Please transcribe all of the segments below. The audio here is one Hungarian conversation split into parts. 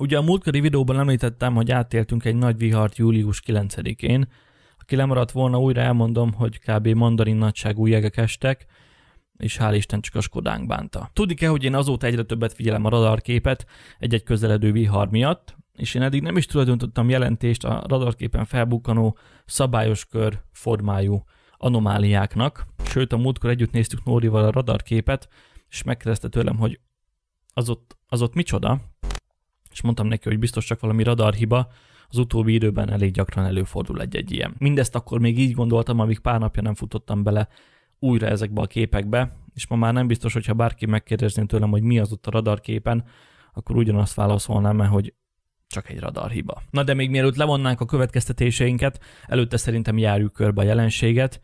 Ugye a múltkori videóban említettem, hogy átéltünk egy nagy vihart július 9-én. Aki lemaradt volna, újra elmondom, hogy kb. mandarin nagyságú jegek estek, és hál' Isten csak a Skodánk bánta. tudik e hogy én azóta egyre többet figyelem a radarképet egy-egy közeledő vihar miatt, és én eddig nem is tulajdonítottam jelentést a radarképen felbukkanó szabályos kör formájú anomáliáknak. Sőt, a múltkor együtt néztük Nórival a radarképet, és megkérdezte tőlem, hogy az ott, az ott micsoda, és mondtam neki, hogy biztos csak valami radarhiba, az utóbbi időben elég gyakran előfordul egy-egy ilyen. Mindezt akkor még így gondoltam, amíg pár napja nem futottam bele újra ezekbe a képekbe, és ma már nem biztos, hogyha bárki megkérdezné tőlem, hogy mi az ott a radarképen, akkor ugyanazt válaszolnám hogy csak egy radarhiba. Na de még mielőtt levonnánk a következtetéseinket, előtte szerintem járjuk körbe a jelenséget,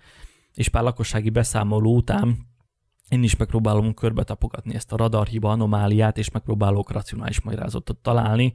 és pár lakossági beszámoló után én is megpróbálom körbe tapogatni ezt a radarhiba anomáliát, és megpróbálok racionális magyarázatot találni,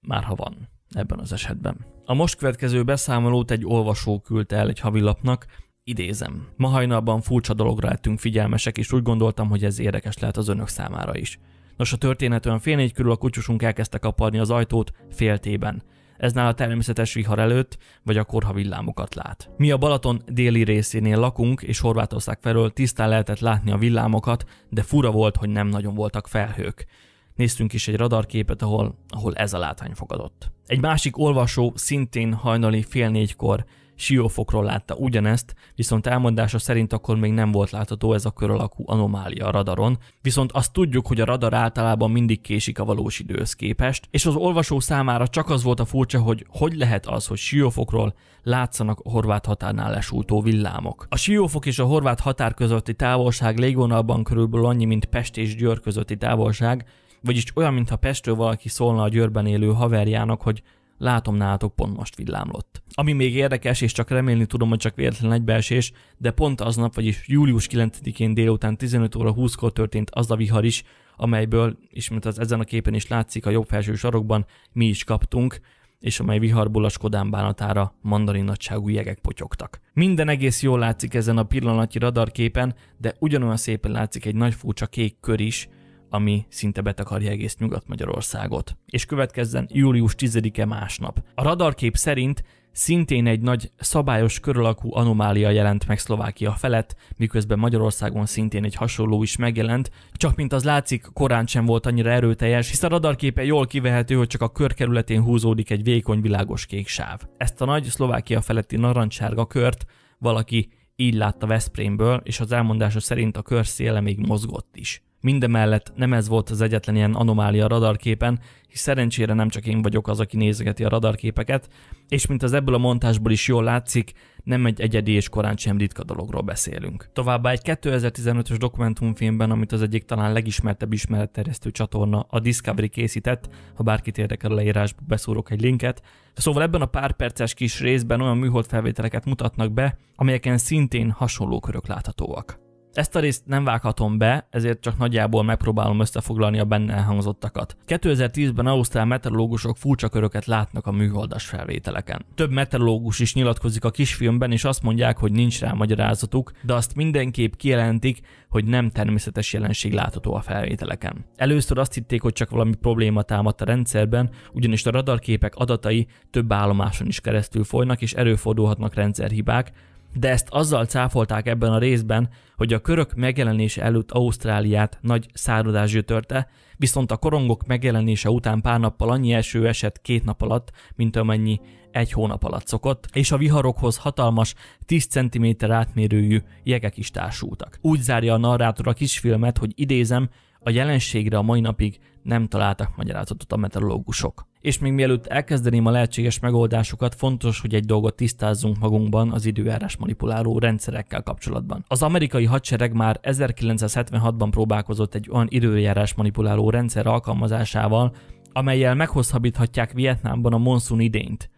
már ha van ebben az esetben. A most következő beszámolót egy olvasó küldte el egy havilapnak, idézem. Ma hajnalban furcsa dologra lettünk figyelmesek, és úgy gondoltam, hogy ez érdekes lehet az önök számára is. Nos, a történet olyan fél négy körül a kutyusunk elkezdte kaparni az ajtót féltében ez nála természetes vihar előtt, vagy akkor, ha villámokat lát. Mi a Balaton déli részénél lakunk, és Horvátország felől tisztán lehetett látni a villámokat, de fura volt, hogy nem nagyon voltak felhők. Néztünk is egy radarképet, ahol, ahol ez a látvány fogadott. Egy másik olvasó szintén hajnali fél négykor Siófokról látta ugyanezt, viszont elmondása szerint akkor még nem volt látható ez a kör alakú anomália a radaron, viszont azt tudjuk, hogy a radar általában mindig késik a valós időhöz képest, és az olvasó számára csak az volt a furcsa, hogy hogy lehet az, hogy Siófokról látszanak a horvát határnál lesújtó villámok. A Siófok és a horvát határ közötti távolság légvonalban körülbelül annyi, mint Pest és Győr közötti távolság, vagyis olyan, mintha Pestről valaki szólna a Győrben élő haverjának, hogy látom nálatok pont most villámlott. Ami még érdekes, és csak remélni tudom, hogy csak véletlen egybeesés, de pont aznap, vagyis július 9-én délután 15 óra 20-kor történt az a vihar is, amelyből, és mint az ezen a képen is látszik a jobb felső sarokban, mi is kaptunk, és amely viharból a Skodán bánatára mandarin nagyságú jegek potyogtak. Minden egész jól látszik ezen a pillanatnyi radarképen, de ugyanolyan szépen látszik egy nagy furcsa kék kör is, ami szinte betakarja egész Nyugat-Magyarországot. És következzen július 10-e másnap. A radarkép szerint szintén egy nagy szabályos kör anomália jelent meg Szlovákia felett, miközben Magyarországon szintén egy hasonló is megjelent, csak mint az látszik, korán sem volt annyira erőteljes, hisz a radarképe jól kivehető, hogy csak a körkerületén húzódik egy vékony világos kék sáv. Ezt a nagy Szlovákia feletti narancsárga kört valaki így látta Veszprémből, és az elmondása szerint a kör széle még mozgott is. Mindemellett nem ez volt az egyetlen ilyen anomália a radarképen, hisz szerencsére nem csak én vagyok az, aki nézegeti a radarképeket, és mint az ebből a montásból is jól látszik, nem egy egyedi és korán sem ritka dologról beszélünk. Továbbá egy 2015-ös dokumentumfilmben, amit az egyik talán legismertebb ismeretterjesztő csatorna, a Discovery készített, ha bárkit érdekel a leírásba, beszúrok egy linket. Szóval ebben a pár perces kis részben olyan műhold felvételeket mutatnak be, amelyeken szintén hasonló körök láthatóak. Ezt a részt nem vághatom be, ezért csak nagyjából megpróbálom összefoglalni a benne elhangzottakat. 2010-ben ausztrál meteorológusok furcsa köröket látnak a műholdas felvételeken. Több meteorológus is nyilatkozik a kisfilmben, és azt mondják, hogy nincs rá magyarázatuk, de azt mindenképp kijelentik, hogy nem természetes jelenség látható a felvételeken. Először azt hitték, hogy csak valami probléma támadt a rendszerben, ugyanis a radarképek adatai több állomáson is keresztül folynak, és erőfordulhatnak rendszerhibák, de ezt azzal cáfolták ebben a részben, hogy a körök megjelenése előtt Ausztráliát nagy száradás gyötörte, viszont a korongok megjelenése után pár nappal annyi eső esett két nap alatt, mint amennyi egy hónap alatt szokott, és a viharokhoz hatalmas, 10 cm átmérőjű jegek is társultak. Úgy zárja a narrátor a kisfilmet, hogy idézem, a jelenségre a mai napig nem találtak magyarázatot a meteorológusok. És még mielőtt elkezdeném a lehetséges megoldásokat, fontos, hogy egy dolgot tisztázzunk magunkban az időjárás manipuláló rendszerekkel kapcsolatban. Az amerikai hadsereg már 1976-ban próbálkozott egy olyan időjárás manipuláló rendszer alkalmazásával, amelyel meghosszabbíthatják Vietnámban a monszun idényt.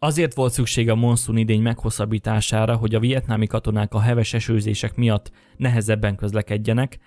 Azért volt szükség a monszun idény meghosszabbítására, hogy a vietnámi katonák a heves esőzések miatt nehezebben közlekedjenek,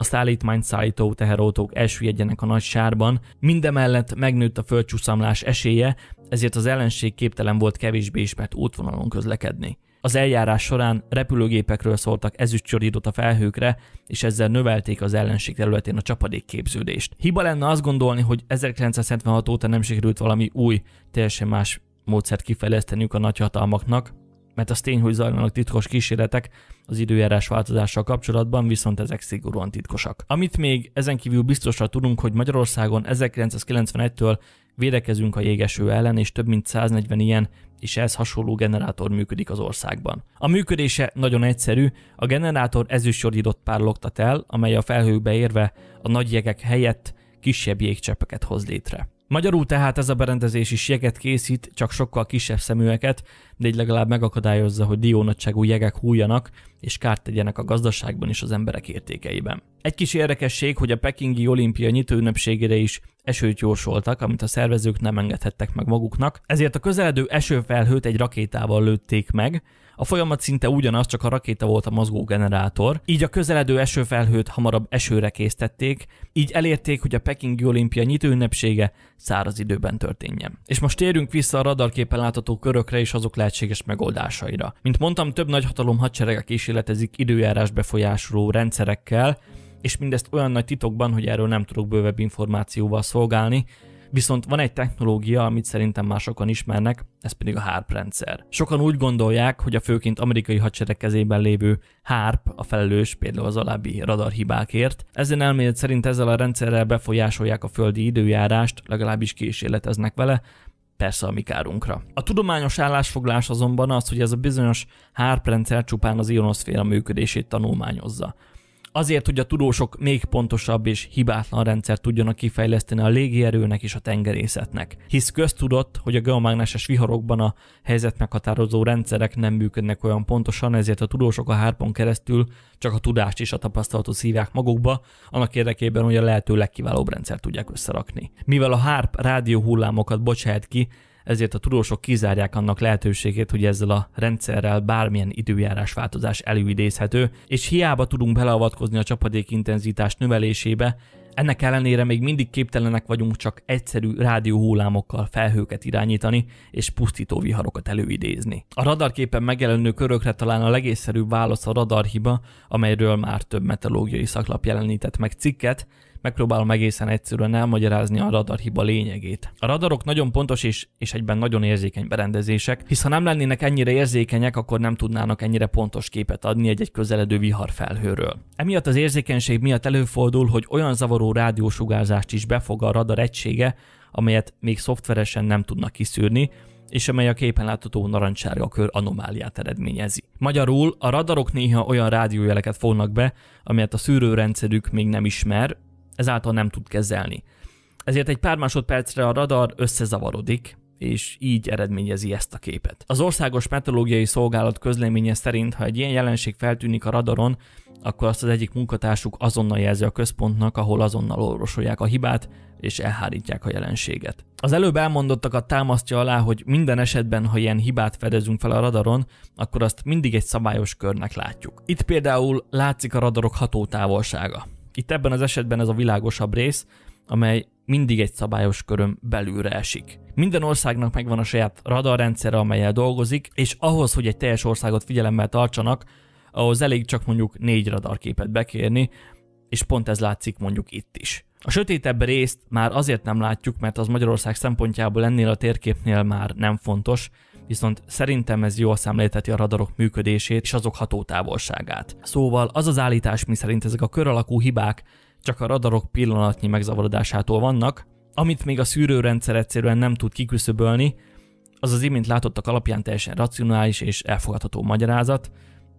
a szállítmány szállító teherautók elsüllyedjenek a nagy sárban, mindemellett megnőtt a földcsúszamlás esélye, ezért az ellenség képtelen volt kevésbé ismert útvonalon közlekedni. Az eljárás során repülőgépekről szóltak ezüstcsoridot a felhőkre, és ezzel növelték az ellenség területén a csapadék képződést. Hiba lenne azt gondolni, hogy 1976 óta nem sikerült valami új, teljesen más módszert kifejleszteniük a nagyhatalmaknak, mert az tény, hogy zajlanak titkos kísérletek az időjárás változással kapcsolatban, viszont ezek szigorúan titkosak. Amit még ezen kívül biztosra tudunk, hogy Magyarországon 1991-től védekezünk a jégeső ellen, és több mint 140 ilyen és ehhez hasonló generátor működik az országban. A működése nagyon egyszerű, a generátor ezüstjorított pár loktat el, amely a felhőkbe érve a nagy jegek helyett kisebb jégcsepeket hoz létre. Magyarul tehát ez a berendezés is jeget készít, csak sokkal kisebb szeműeket, de így legalább megakadályozza, hogy diónagyságú jegek hújanak, és kárt tegyenek a gazdaságban és az emberek értékeiben. Egy kis érdekesség, hogy a pekingi olimpia ünnepségére is esőt jósoltak, amit a szervezők nem engedhettek meg maguknak, ezért a közeledő esőfelhőt egy rakétával lőtték meg, a folyamat szinte ugyanaz, csak a rakéta volt a mozgó generátor. Így a közeledő esőfelhőt hamarabb esőre késztették, így elérték, hogy a Pekingi olimpia nyitóünnepsége száraz időben történjen. És most térjünk vissza a radarképen látható körökre és azok lehetséges megoldásaira. Mint mondtam, több nagyhatalom hadserege kísérletezik időjárás befolyásoló rendszerekkel, és mindezt olyan nagy titokban, hogy erről nem tudok bővebb információval szolgálni, Viszont van egy technológia, amit szerintem már sokan ismernek, ez pedig a HARP rendszer. Sokan úgy gondolják, hogy a főként amerikai hadsereg kezében lévő HARP a felelős például az alábbi radarhibákért. Ezen elmélet szerint ezzel a rendszerrel befolyásolják a földi időjárást, legalábbis kísérleteznek vele, persze a mi kárunkra. A tudományos állásfoglás azonban az, hogy ez a bizonyos HARP rendszer csupán az ionoszféra működését tanulmányozza. Azért, hogy a tudósok még pontosabb és hibátlan rendszer tudjanak kifejleszteni a légierőnek és a tengerészetnek. Hisz köztudott, hogy a geomágneses viharokban a helyzet meghatározó rendszerek nem működnek olyan pontosan, ezért a tudósok a hárpon keresztül csak a tudást és a tapasztalatot szívják magukba, annak érdekében, hogy a lehető legkiválóbb rendszert tudják összerakni. Mivel a hárp rádióhullámokat bocsát ki, ezért a tudósok kizárják annak lehetőségét, hogy ezzel a rendszerrel bármilyen időjárás változás előidézhető, és hiába tudunk beleavatkozni a csapadék intenzitás növelésébe, ennek ellenére még mindig képtelenek vagyunk csak egyszerű rádióhullámokkal felhőket irányítani és pusztító viharokat előidézni. A radarképen megjelenő körökre talán a legészszerűbb válasz a radarhiba, amelyről már több meteorológiai szaklap jelenített meg cikket, Megpróbálom egészen egyszerűen elmagyarázni a radarhiba lényegét. A radarok nagyon pontos és, és egyben nagyon érzékeny berendezések, hisz ha nem lennének ennyire érzékenyek, akkor nem tudnának ennyire pontos képet adni egy-egy közeledő viharfelhőről. Emiatt az érzékenység miatt előfordul, hogy olyan zavaró rádiósugárzást is befog a radar egysége, amelyet még szoftveresen nem tudnak kiszűrni, és amely a képen látható narancsárga kör anomáliát eredményezi. Magyarul a radarok néha olyan rádiójeleket fognak be, amelyet a szűrőrendszerük még nem ismer, ezáltal nem tud kezelni. Ezért egy pár másodpercre a radar összezavarodik, és így eredményezi ezt a képet. Az Országos Meteorológiai Szolgálat közleménye szerint, ha egy ilyen jelenség feltűnik a radaron, akkor azt az egyik munkatársuk azonnal jelzi a központnak, ahol azonnal orvosolják a hibát, és elhárítják a jelenséget. Az előbb elmondottakat támasztja alá, hogy minden esetben, ha ilyen hibát fedezünk fel a radaron, akkor azt mindig egy szabályos körnek látjuk. Itt például látszik a radarok hatótávolsága. Itt ebben az esetben ez a világosabb rész, amely mindig egy szabályos körön belülre esik. Minden országnak megvan a saját radarrendszere, amelyel dolgozik, és ahhoz, hogy egy teljes országot figyelemmel tartsanak, ahhoz elég csak mondjuk négy radarképet bekérni, és pont ez látszik mondjuk itt is. A sötétebb részt már azért nem látjuk, mert az Magyarország szempontjából ennél a térképnél már nem fontos, viszont szerintem ez jól szemlélteti a radarok működését és azok hatótávolságát. Szóval az az állítás, miszerint ezek a kör alakú hibák csak a radarok pillanatnyi megzavarodásától vannak, amit még a szűrőrendszer egyszerűen nem tud kiküszöbölni, az az imént látottak alapján teljesen racionális és elfogadható magyarázat,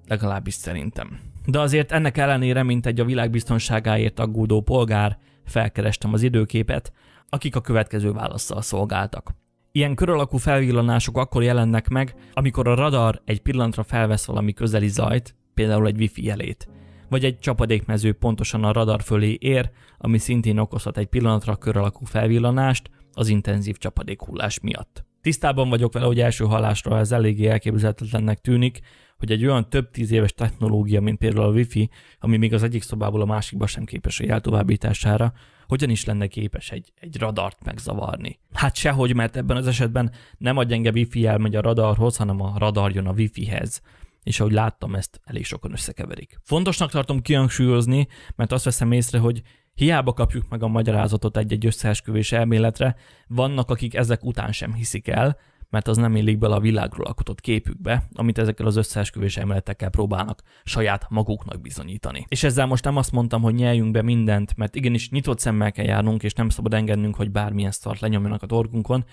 legalábbis szerintem. De azért ennek ellenére, mint egy a világbiztonságáért aggódó polgár, felkerestem az időképet, akik a következő válaszsal szolgáltak. Ilyen kör alakú felvillanások akkor jelennek meg, amikor a radar egy pillantra felvesz valami közeli zajt, például egy wifi jelét, vagy egy csapadékmező pontosan a radar fölé ér, ami szintén okozhat egy pillanatra kör alakú felvillanást az intenzív csapadékhullás miatt. Tisztában vagyok vele, hogy első halásra ez eléggé elképzelhetetlennek tűnik, hogy egy olyan több tíz éves technológia, mint például a Wi-Fi, ami még az egyik szobából a másikba sem képes a jel továbbítására, hogyan is lenne képes egy, egy radart megzavarni? Hát sehogy, mert ebben az esetben nem a gyenge Wi-Fi elmegy a radarhoz, hanem a radar jön a wi hez és ahogy láttam, ezt elég sokan összekeverik. Fontosnak tartom kihangsúlyozni, mert azt veszem észre, hogy hiába kapjuk meg a magyarázatot egy-egy összeesküvés elméletre, vannak, akik ezek után sem hiszik el, mert az nem illik bele a világról alkotott képükbe, amit ezekkel az összeesküvés emeletekkel próbálnak saját maguknak bizonyítani. És ezzel most nem azt mondtam, hogy nyeljünk be mindent, mert igenis nyitott szemmel kell járnunk, és nem szabad engednünk, hogy bármilyen szart lenyomjanak a torkunkon,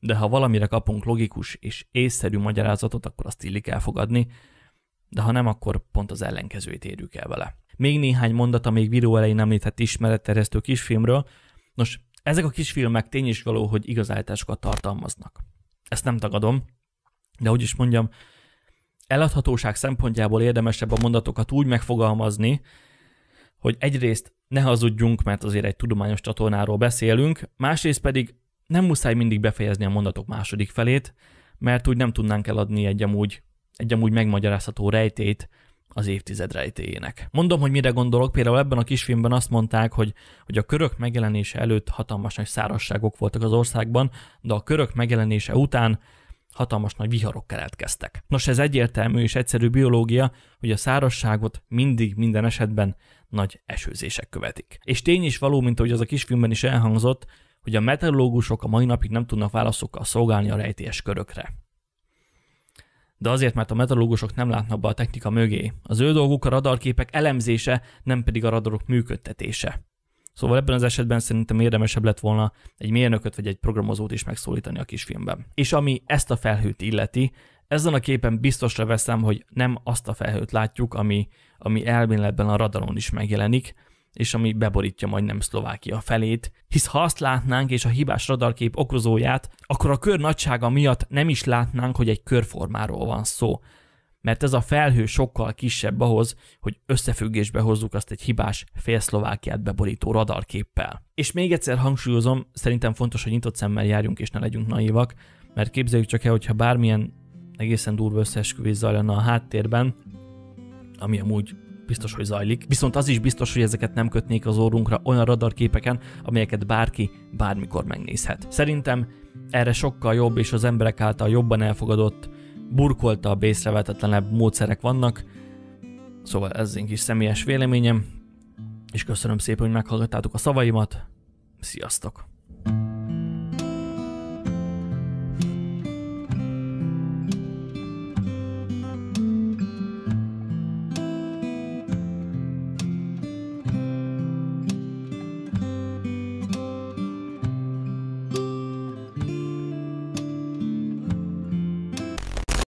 de ha valamire kapunk logikus és észszerű magyarázatot, akkor azt illik elfogadni, de ha nem, akkor pont az ellenkezőjét érjük el vele. Még néhány mondat még videó elején említett ismeretterjesztő kisfilmről. Nos, ezek a kisfilmek tény is való, hogy igazállításokat tartalmaznak. Ezt nem tagadom, de úgy is mondjam, eladhatóság szempontjából érdemesebb a mondatokat úgy megfogalmazni, hogy egyrészt ne hazudjunk, mert azért egy tudományos csatornáról beszélünk, másrészt pedig nem muszáj mindig befejezni a mondatok második felét, mert úgy nem tudnánk eladni egy amúgy, egy amúgy megmagyarázható rejtét, az évtized rejtéjének. Mondom, hogy mire gondolok, például ebben a kisfilmben azt mondták, hogy, hogy a körök megjelenése előtt hatalmas nagy szárasságok voltak az országban, de a körök megjelenése után hatalmas nagy viharok keletkeztek. Nos, ez egyértelmű és egyszerű biológia, hogy a szárasságot mindig minden esetben nagy esőzések követik. És tény is való, mint ahogy az a kisfilmben is elhangzott, hogy a meteorológusok a mai napig nem tudnak válaszokkal szolgálni a rejtélyes körökre de azért, mert a metalógusok nem látnak be a technika mögé. Az ő dolguk a radarképek elemzése, nem pedig a radarok működtetése. Szóval ebben az esetben szerintem érdemesebb lett volna egy mérnököt vagy egy programozót is megszólítani a kisfilmben. És ami ezt a felhőt illeti, ezen a képen biztosra veszem, hogy nem azt a felhőt látjuk, ami, ami elméletben a radaron is megjelenik, és ami beborítja majdnem Szlovákia felét, hisz ha azt látnánk és a hibás radarkép okozóját, akkor a kör nagysága miatt nem is látnánk, hogy egy körformáról van szó, mert ez a felhő sokkal kisebb ahhoz, hogy összefüggésbe hozzuk azt egy hibás félszlovákiát beborító radarképpel. És még egyszer hangsúlyozom, szerintem fontos, hogy nyitott szemmel járjunk és ne legyünk naivak, mert képzeljük csak el, hogyha bármilyen egészen durva összeesküvés zajlana a háttérben, ami amúgy biztos, hogy zajlik. Viszont az is biztos, hogy ezeket nem kötnék az órunkra olyan radarképeken, amelyeket bárki bármikor megnézhet. Szerintem erre sokkal jobb és az emberek által jobban elfogadott, burkoltabb, észrevetetlenebb módszerek vannak, szóval ez én kis személyes véleményem, és köszönöm szépen, hogy meghallgattátok a szavaimat, sziasztok!